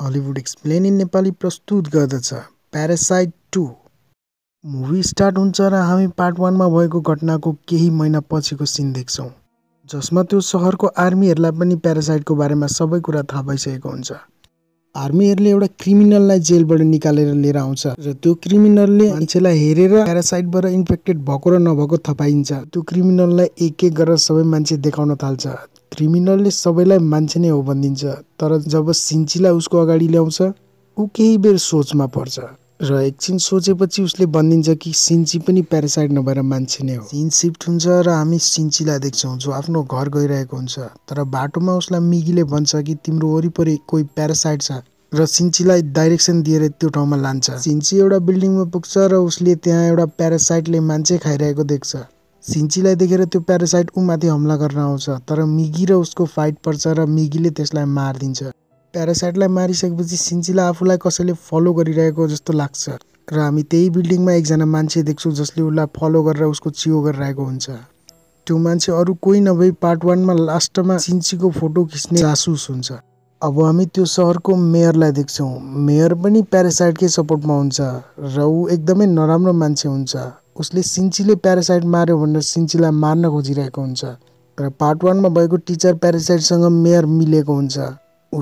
Hollywood explain in Nepali प्रस्तुत गर्दछ parasite two movie start हुन्छ र हामी पार्ट वानमा भएको घटनाको केही महिना पछिको सिन देख्छौँ जसमा त्यो सहरको आर्मीहरूलाई पनि प्यारासाइटको बारेमा सबै कुरा थाहा भइसकेको हुन्छ आर्मीहरूले एउटा क्रिमिनललाई जेलबाट निकालेर लिएर आउँछ र त्यो क्रिमिनलले मान्छेलाई हेरेर प्यारासाइटबाट इन्फेक्टेड भएको र नभएको थापाइन्छ त्यो क्रिमिनललाई एक एक गरेर सबै मान्छे देखाउन थाल्छ क्रिमिनलले सबैलाई मान्छे नै हो भनिदिन्छ तर जब सिन्चीलाई उसको अगाडि ल्याउँछ ऊ केही बेर सोचमा पर्छ र एकछिन सोचेपछि उसले भनिदिन्छ कि सिन्ची पनि प्यारासाइड नभएर मान्छे नै हो सिन सिफ्ट हुन्छ र हामी सिन्चीलाई देख्छौँ जो आफ्नो घर गइरहेको हुन्छ तर बाटोमा उसलाई मिगीले भन्छ कि तिम्रो वरिपरि कोही प्यारासाइड छ र सिन्चीलाई डाइरेक्सन दिएर त्यो ठाउँमा लान्छ सिन्ची एउटा बिल्डिङमा पुग्छ र उसले त्यहाँ एउटा प्यारासाइटले मान्छे खाइरहेको देख्छ सिन्चीलाई देखेर त्यो प्यारासाइट ऊमाथि हमला गर्न आउँछ तर मिगी र उसको फाइट पर्छ र मिगीले त्यसलाई मारिदिन्छ प्यारासाइटलाई मारिसकेपछि सिन्चीलाई आफूलाई कसैले फलो गरिरहेको जस्तो लाग्छ र हामी त्यही बिल्डिङमा एकजना मान्छे देख्छौँ जसले उसलाई फलो गरेर उसको चियो गरिरहेको हुन्छ त्यो मान्छे अरू कोही नभई पार्ट वानमा लास्टमा सिन्चीको फोटो खिच्ने जासुस हुन्छ अब हामी त्यो सहरको मेयरलाई देख्छौँ मेयर पनि प्यारासाइटकै सपोर्टमा हुन्छ र ऊ एकदमै नराम्रो मान्छे हुन्छ उसले सिन्चीले प्यारासाइट मार्यो भनेर सिन्चीलाई मार्न खोजिरहेको हुन्छ र पार्ट वानमा भएको टिचर प्यारासाइटसँग मेयर मिलेको हुन्छ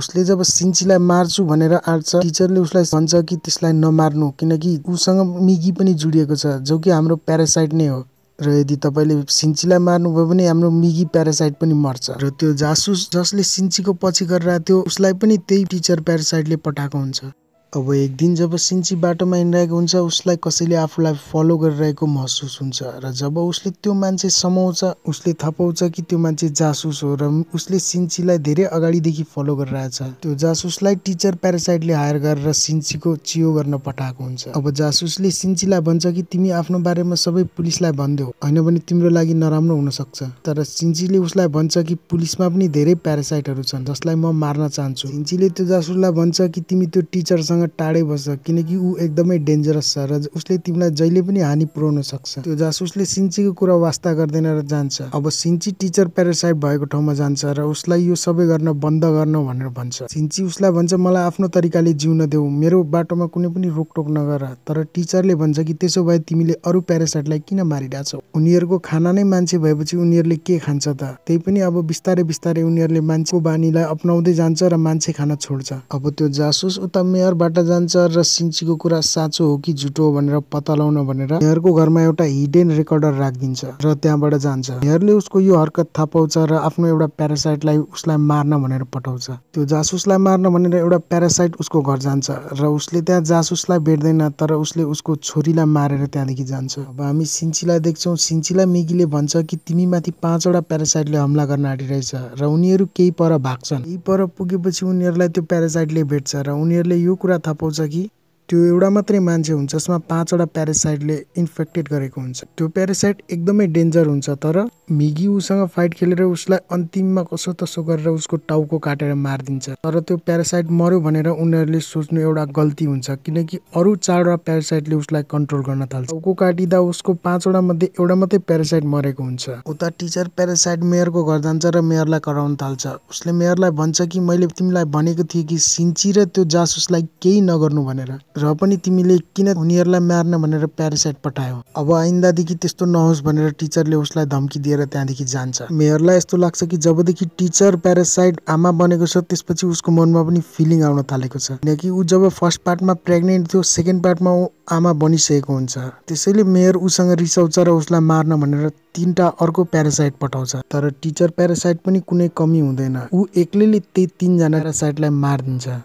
उसले जब सिन्चीलाई मार्छु भनेर आँट्छ टिचरले उसलाई भन्छ कि त्यसलाई नमार्नु किनकि उसँग मिगी पनि जुडिएको छ जो कि हाम्रो प्यारासाइट नै हो र यदि तपाईँले सिन्चीलाई मार्नुभयो भने हाम्रो मिगी प्यारासाइट पनि मर्छ र त्यो जासुस जसले सिन्चीको पछि गरिरहेको थियो उसलाई पनि त्यही टिचर प्यारासाइटले पठाएको हुन्छ अब एक दिन जब सिन्ची बाटोमा हिँडिरहेको हुन्छ उसलाई कसैले आफूलाई फलो गरिरहेको महसुस हुन्छ र जब उसले त्यो मान्छे समाउँछ उसले थपाउँछ कि त्यो मान्छे जासुस हो र उसले सिन्चीलाई धेरै अगाडिदेखि फलो गरिरहेछ त्यो जासुसलाई टिचर प्यारासाइटले हायर गरेर सिन्चीको चियो गर्न पठाएको हुन्छ अब जासुसले सिन्चीलाई भन्छ कि तिमी आफ्नो बारेमा सबै पुलिसलाई भनिदेऊ होइन भने तिम्रो लागि नराम्रो हुन सक्छ तर सिन्चीले उसलाई भन्छ कि पुलिसमा पनि धेरै प्यारासाइटहरू छन् जसलाई म मार्न चाहन्छु सिन्चीले त्यो जासुसलाई भन्छ कि तिमी त्यो टिचरसँग तिमीसँग टाढै बस्छ किनकि ऊ एकदमै डेन्जरस छ र उसले तिमीलाई जहिले पनि हानि पुर्याउन सक्छ त्यो जासुसले सिन्चीको कुरा वास्ता गर्दैन र जान्छ अब सिन्ची टिचर प्यारासाइट भएको ठाउँमा जान्छ र उसलाई यो सबै गर्न बन्द गर्न भनेर भन्छ सिन्ची उसलाई भन्छ मलाई आफ्नो तरिकाले जिउन देऊ मेरो बाटोमा कुनै पनि रोकटोक नगर तर टिचरले भन्छ कि त्यसो भए तिमीले अरू प्यारासाइटलाई किन मारिरहेछौ उनीहरूको खाना नै मान्छे भएपछि उनीहरूले के खान्छ त त्यही पनि अब बिस्तारै बिस्तारै उनीहरूले मान्छेको बानीलाई अप्नाउँदै जान्छ र मान्छे खाना छोड्छ अब त्यो जासुस उता मेयरबाट पल्ट जान्छ र सिन्चीको कुरा साँचो हो कि झुटो भनेर पत्ता लाउन भनेर हेयरको घरमा एउटा हिडेन रेकर्डर राखिदिन्छ र त्यहाँबाट जान्छ हेयरले उसको यो हरकत थाहा पाउँछ र आफ्नो एउटा प्यारासाइटलाई उसलाई मार्न भनेर पठाउँछ त्यो जासुसलाई मार्न भनेर एउटा प्यारासाइट उसको घर जान्छ र उसले त्यहाँ जासुसलाई भेट्दैन तर उसले उसको छोरीलाई मारेर त्यहाँदेखि जान्छ अब हामी सिन्चीलाई देख्छौँ सिन्चीलाई मिगीले भन्छ कि तिमी माथि पाँचवटा प्यारासाइटले हमला गर्न आँटिरहेछ र उनीहरू केही पर भाग्छन् यी पर पुगेपछि उनीहरूलाई त्यो प्यारासाइटले भेट्छ र उनीहरूले यो कुरा thapo chagi. त्यो एउटा मात्रै मान्छे हुन्छ जसमा पाँचवटा प्यारासाइटले इन्फेक्टेड गरेको हुन्छ त्यो प्यारासाइट एकदमै डेन्जर हुन्छ तर मिगी उसँग फाइट खेलेर उसलाई अन्तिममा कसो तसो गरेर उसको टाउको काटेर मारिदिन्छ तर त्यो प्यारासाइट मर्यो भनेर उनीहरूले सोच्नु एउटा गल्ती हुन्छ किनकि अरू चारवटा प्यारासाइटले उसलाई कन्ट्रोल गर्न थाल्छ टाउको काटिँदा उसको पाँचवटा मध्ये एउटा मात्रै प्यारासाइट मरेको हुन्छ उता टिचर प्यारासाइट मेयरको घर जान्छ र मेयरलाई कराउन थाल्छ उसले मेयरलाई भन्छ कि मैले तिमीलाई भनेको थिएँ कि सिन्ची र त्यो जासुसलाई केही नगर्नु भनेर र पनि तिमीले किन उनीहरूलाई मार्न भनेर प्यारासाइट पठायो अब आइन्दादेखि त्यस्तो नहोस् भनेर टिचरले उसलाई धम्की दिएर त्यहाँदेखि जान्छ मेयरलाई यस्तो लाग्छ कि जबदेखि टिचर प्यारासाइट आमा बनेको छ त्यसपछि उसको मनमा पनि फिलिङ आउन थालेको छ किनकि ऊ जब फर्स्ट पार्टमा प्रेग्नेन्ट थियो सेकेन्ड पार्टमा ऊ आमा बनिसकेको हुन्छ त्यसैले मेयर उसँग रिसाउँछ र उसलाई मार्न भनेर तिनवटा अर्को प्यारासाइट पठाउँछ तर टिचर प्यारासाइट पनि कुनै कमी हुँदैन ऊ एक्लैले त्यही तिनजना प्यारासाइटलाई मारिदिन्छ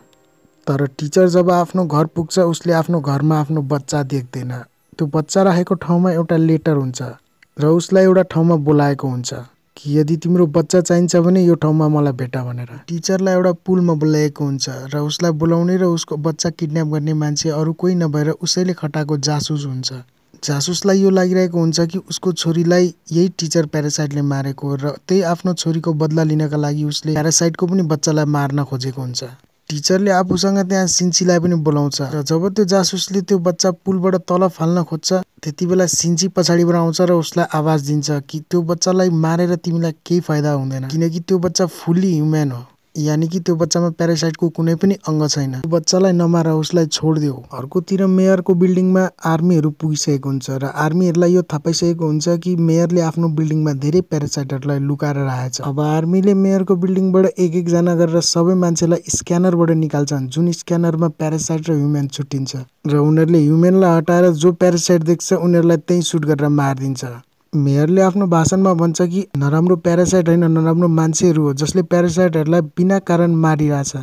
तर टिचर जब आफ्नो घर पुग्छ उसले आफ्नो घरमा आफ्नो बच्चा देख्दैन त्यो बच्चा राखेको ठाउँमा एउटा लेटर हुन्छ र उसलाई एउटा ठाउँमा बोलाएको हुन्छ कि यदि तिम्रो बच्चा चाहिन्छ भने यो ठाउँमा मलाई भेट भनेर टिचरलाई एउटा पुलमा बोलाएको हुन्छ र उसलाई बोलाउने र उसको बच्चा किडन्याप गर्ने मान्छे अरू कोही नभएर उसैले खटाएको जासुस हुन्छ जासुसलाई यो लागिरहेको हुन्छ कि उसको छोरीलाई यही टिचर प्यारासाइटले मारेको र त्यही आफ्नो छोरीको बदला लिनका लागि उसले प्यारासाइटको पनि बच्चालाई मार्न खोजेको हुन्छ टिचरले आफूसँग त्यहाँ सिन्चीलाई पनि बोलाउँछ र जब त्यो जासुसले त्यो बच्चा पुलबाट तल फाल्न खोज्छ त्यति बेला सिन्ची पछाडिबाट आउँछ र उसलाई आवाज दिन्छ कि त्यो बच्चालाई मारेर तिमीलाई केही फाइदा हुँदैन किनकि त्यो बच्चा फुल्ली ह्युम्यान हो यानि कि त्यो बच्चामा प्यारासाइटको कुनै पनि अङ्ग छैन त्यो बच्चालाई नमार उसलाई छोडिदेऊ अर्कोतिर मेयरको बिल्डिङमा आर्मीहरू पुगिसकेको हुन्छ र आर्मीहरूलाई यो थाहा पाइसकेको हुन्छ कि मेयरले आफ्नो बिल्डिङमा धेरै प्यारासाइटहरूलाई लुकाएर राखेछ अब आर्मीले मेयरको बिल्डिङबाट एक एकजना गरेर सबै मान्छेलाई स्क्यानरबाट निकाल्छन् जुन स्क्यानरमा प्यारासाइट र ह्युमेन छुट्टिन्छ र उनीहरूले ह्युमेनलाई हटाएर जो प्यारासाइट देख्छ उनीहरूलाई त्यहीँ सुट गरेर मारिदिन्छ मेयरले आफ्नो भाषणमा भन्छ कि नराम्रो प्यारासाइट होइन नराम्रो मान्छेहरू हो जसले प्यारासाइटहरूलाई बिना कारण मारिरहेछ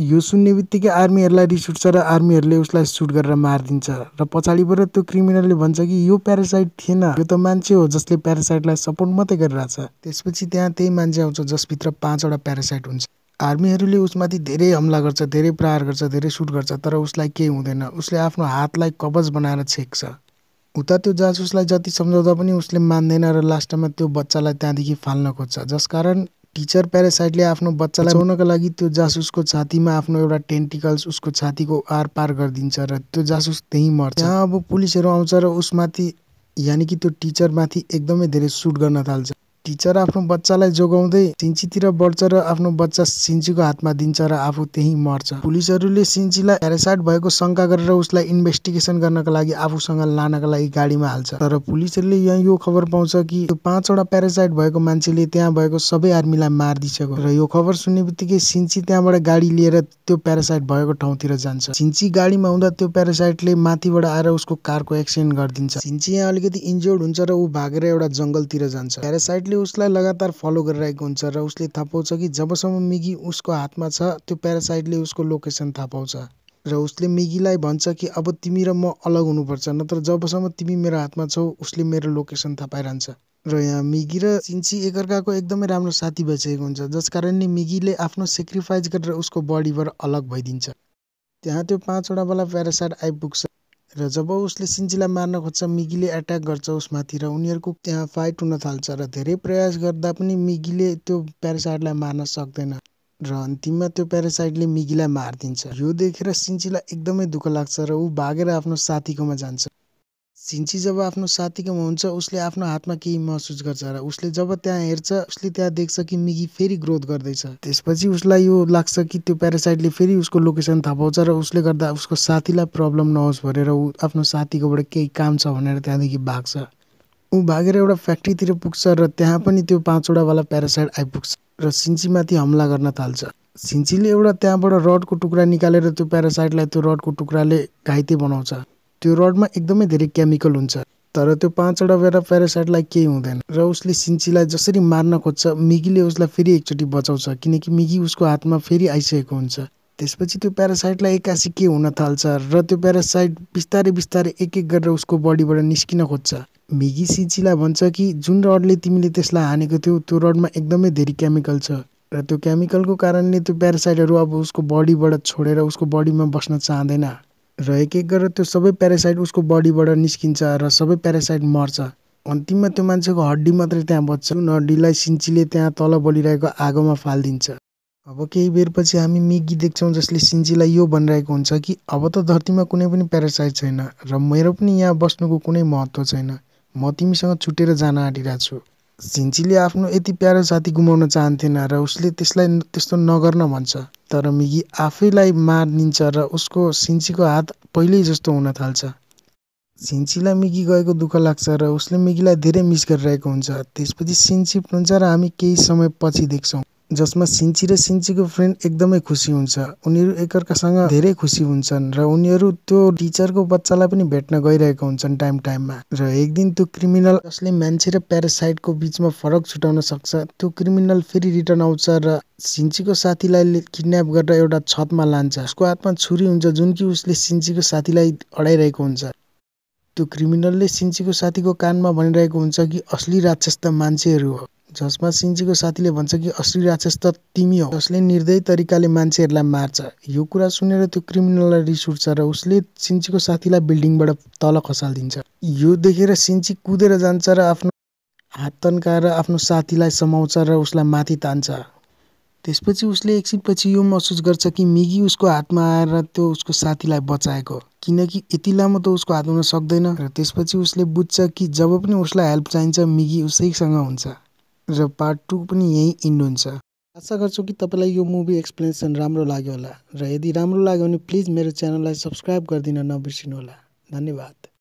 यो सुन्ने बित्तिकै आर्मीहरूलाई रिस उठ्छ र आर्मीहरूले उसलाई सुट गरेर मारिदिन्छ र पछाडिबाट त्यो क्रिमिनलले भन्छ कि यो प्यारासाइट थिएन यो त मान्छे हो जसले प्यारासाइटलाई सपोर्ट मात्रै गरिरहेछ त्यसपछि त्यहाँ त्यही मान्छे आउँछ जसभित्र पाँचवटा प्यारासाइट हुन्छ आर्मीहरूले उसमाथि धेरै हमला गर्छ धेरै प्रहार गर्छ धेरै सुट गर्छ तर उसलाई केही हुँदैन उसले आफ्नो हातलाई कबज बनाएर छेक्छ उता त्यो जासुसलाई जति सम्झाउँदा पनि उसले मान्दैन र लास्टमा त्यो बच्चालाई त्यहाँदेखि फाल्न खोज्छ जसकारण टिचर प्यारासाइटले आफ्नो बच्चालाई बचाउनका लागि त्यो जासुसको छातीमा आफ्नो एउटा टेन्टिकल्स उसको छातीको आर पार गरिदिन्छ र त्यो जासुस त्यहीँ मर्छ यहाँ अब पुलिसहरू आउँछ र उसमाथि यानि कि त्यो टिचरमाथि एकदमै धेरै सुट गर्न थाल्छ टिचर आफ्नो बच्चालाई जोगाउँदै सिन्चीतिर बढ्छ र आफ्नो बच्चा सिन्चीको हातमा दिन्छ र आफू त्यही मर्छ पुलिसहरूले सिन्चीलाई प्यारासाइट भएको शङ्का गरेर उसलाई इन्भेस्टिगेसन गर्नको लागि आफूसँग लानको लागि गाडीमा हाल्छ तर पुलिसहरूले यहाँ यो खबर पाउँछ कि त्यो पाँचवटा प्यारासाइट भएको मान्छेले त्यहाँ भएको सबै आर्मीलाई मारिदिसक्यो र यो खबर सुन्ने बित्तिकै सिन्ची त्यहाँबाट गाडी लिएर त्यो प्यारासाइट भएको ठाउँतिर जान्छ सिन्ची गाडीमा हुँदा त्यो प्यारासाइटले माथिबाट आएर उसको कारको एक्सिडेन्ट गरिदिन्छ सिन्ची यहाँ अलिकति इन्जोर्ड हुन्छ र ऊ भागेर एउटा जङ्गलतिर जान्छ प्यारासाइटले उसले उसलाई लगातार फलो गरिरहेको हुन्छ र उसले थाहा पाउँछ कि जबसम्म मिगी उसको हातमा छ त्यो प्यारासाइटले उसको लोकेसन थाहा पाउँछ र उसले मिगीलाई भन्छ कि अब तिमी र म अलग हुनुपर्छ नत्र जबसम्म तिमी मेरो हातमा छौ उसले मेरो लोकेसन थाहा पाइरहन्छ र यहाँ मिगी र चिन्ची एकअर्काको एकदमै राम्रो साथी भइसकेको हुन्छ जसकारणले मिगीले आफ्नो सेक्रिफाइस गरेर उसको बडीबाट अलग भइदिन्छ त्यहाँ त्यो पाँचवटा बेला प्यारासाइट आइपुग्छ र जब उसले सिन्जीलाई मार्न खोज्छ मिगीले एट्याक गर्छ उसमाथि र उनीहरूको त्यहाँ फाइट हुन थाल्छ र धेरै प्रयास गर्दा पनि मिगीले त्यो प्यारासाइडलाई मार्न सक्दैन र अन्तिममा त्यो प्यारासाइडले मिगीलाई मारिदिन्छ यो देखेर सिन्जीलाई एकदमै दुःख लाग्छ र ऊ भागेर आफ्नो साथीकोमा जान्छ छिन्ची जब आफ्नो साथीकोमा हुन्छ उसले आफ्नो हातमा केही महसुस गर्छ र उसले जब त्यहाँ हेर्छ उसले त्यहाँ देख्छ कि मिगी फेरि ग्रोथ गर्दैछ त्यसपछि उसलाई यो लाग्छ कि त्यो प्यारासाइटले फेरि उसको लोकेसन थाहा पाउँछ र उसले गर्दा उसको साथीलाई प्रब्लम नहोस् भनेर ऊ आफ्नो साथीकोबाट केही काम छ भनेर त्यहाँदेखि भाग्छ ऊ भागेर एउटा फ्याक्ट्रीतिर पुग्छ र त्यहाँ पनि त्यो पाँचवटावाला प्यारासाइट आइपुग्छ र सिन्चीमाथि हमला गर्न थाल्छ सिन्चीले एउटा त्यहाँबाट रडको टुक्रा निकालेर त्यो प्यारासाइटलाई त्यो रडको टुक्राले घाइते बनाउँछ त्यो रडमा एकदमै धेरै केमिकल हुन्छ तर त्यो पाँचवटा बेला प्यारासाइटलाई केही हुँदैन र उसले सिन्चीलाई जसरी मार्न खोज्छ मिगीले उसलाई फेरि एकचोटि बचाउँछ किनकि मिगी उसको हातमा फेरि आइसकेको हुन्छ त्यसपछि त्यो प्यारासाइटलाई एक्कासी के हुन थाल्छ र त्यो प्यारासाइट बिस्तारै बिस्तारै एक एक गरेर उसको बडीबाट निस्किन खोज्छ मिगी सिन्चीलाई भन्छ कि जुन रडले तिमीले त्यसलाई हानेको थियौ त्यो रडमा एकदमै धेरै केमिकल छ र त्यो केमिकलको कारणले त्यो प्यारासाइटहरू अब उसको बडीबाट छोडेर उसको बडीमा बस्न चाहँदैन र एक एक गरेर त्यो सबै प्यारासाइट उसको बडीबाट निस्किन्छ र सबै प्यारासाइट मर्छ अन्तिममा त्यो मान्छेको हड्डी मात्रै त्यहाँ बच्छ हड्डीलाई सिन्चीले त्यहाँ तल बलिरहेको आगोमा फालिदिन्छ अब केही बेरपछि हामी मिगी देख्छौँ जसले सिन्चीलाई यो भनिरहेको हुन्छ कि अब त धरतीमा कुनै पनि प्यारासाइट छैन र मेरो पनि यहाँ बस्नुको कुनै महत्त्व छैन म तिमीसँग छुटेर जान आँटिरहेको छु झिन्चीले आफ्नो यति प्यारो साथी गुमाउन चाहन्थेन र उसले त्यसलाई त्यस्तो नगर्न भन्छ तर मिगी आफैलाई मारिन्छ र उसको सिन्चीको हात पहिल्यै जस्तो हुन थाल्छ सिन्चीलाई मिगी गएको दुःख लाग्छ र उसले मिगीलाई धेरै मिस गरिरहेको हुन्छ त्यसपछि सिन्ची हुन्छ र हामी केही समयपछि देख्छौँ जसमा सिन्ची र सिन्चीको फ्रेन्ड एकदमै खुसी हुन्छ उनीहरू एकअर्कासँग धेरै खुसी हुन्छन् र उनीहरू त्यो टिचरको बच्चालाई पनि भेट्न गइरहेको हुन्छन् टाइम टाइममा र एक दिन त्यो क्रिमिनल जसले मान्छे र प्यारासाइटको बिचमा फरक छुटाउन सक्छ त्यो क्रिमिनल फेरि रिटर्न आउँछ र सिन्चीको साथीलाई किडन्याप गरेर एउटा छतमा लान्छ उसको हातमा छुरी हुन्छ जुन कि उसले सिन्चीको साथीलाई अडाइरहेको हुन्छ त्यो क्रिमिनलले सिन्चीको साथीको कानमा भनिरहेको हुन्छ कि असली राक्षस त मान्छेहरू हो जसमा सिन्चीको साथीले भन्छ कि असली राक्षस त तिमी हो जसले निर्दय तरिकाले मान्छेहरूलाई मार्छ यो कुरा सुनेर त्यो क्रिमिनललाई रिस उठ्छ र उसले सिन्चीको साथीलाई बिल्डिङबाट तल खसालिदिन्छ यो देखेर सिन्ची कुदेर जान्छ र आफ्नो हात तन्काएर आफ्नो साथीलाई समाउँछ र उसलाई माथि तान्छ त्यसपछि उसले एकछिनपछि यो महसुस गर्छ कि मिगी उसको हातमा आएर त्यो उसको साथीलाई बचाएको किनकि यति लामो त उसको हात हुन सक्दैन र त्यसपछि उसले बुझ्छ कि जब पनि उसलाई हेल्प चाहिन्छ मिगी उसैसँग हुन्छ र पार्ट टू पनि यहीँ इन्ड हुन्छ आशा गर्छु कि तपाईँलाई यो मुभी एक्सप्लेनेसन राम्रो लाग्यो होला र यदि राम्रो लाग्यो भने प्लिज मेरो च्यानललाई सब्सक्राइब गरिदिन नबिर्सिनु होला धन्यवाद